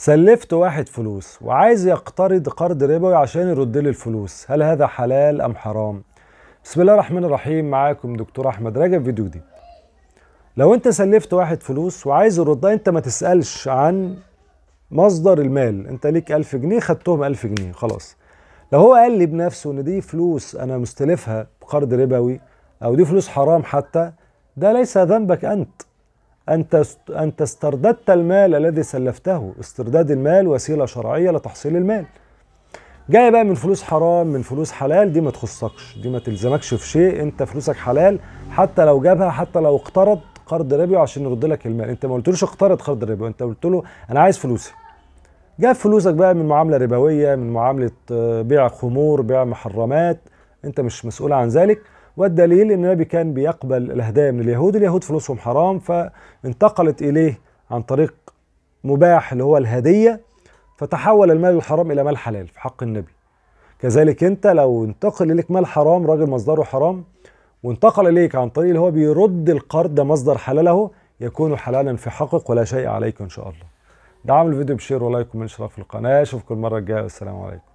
سلفت واحد فلوس وعايز يقترض قرض ربوي عشان يرد لي الفلوس هل هذا حلال ام حرام بسم الله الرحمن الرحيم معاكم دكتور احمد رجب فيديو جديد لو انت سلفت واحد فلوس وعايز يردها انت ما تسالش عن مصدر المال انت ليك 1000 جنيه خدتهم 1000 جنيه خلاص لو هو قال لي بنفسه ان دي فلوس انا مستلفها بقرض ربوي او دي فلوس حرام حتى ده ليس ذنبك انت أنت أنت استرددت المال الذي سلفته استرداد المال وسيلة شرعية لتحصيل المال جاي بقى من فلوس حرام من فلوس حلال دي ما تخصكش دي ما تلزمكش في شيء انت فلوسك حلال حتى لو جابها حتى لو اقترض قرض ربي عشان يرد لك المال انت ما قلتلوش اقترض قرض ربي، انت قلت له انا عايز فلوسي جاب فلوسك بقى من معامله ربويه من معامله آه، بيع خمور بيع محرمات انت مش مسؤول عن ذلك والدليل ان النبي كان بيقبل الهدايا من اليهود اليهود فلوسهم حرام فانتقلت اليه عن طريق مباح اللي هو الهديه فتحول المال الحرام الى مال حلال في حق النبي كذلك انت لو انتقل اليك مال حرام راجل مصدره حرام وانتقل اليك عن طريق اللي هو بيرد القرض ده مصدر حلاله يكون حلالا في حقك ولا شيء عليك ان شاء الله دعم الفيديو بشير ولايك ومن اشتراك في القناه اشوفكم المره الجايه والسلام عليكم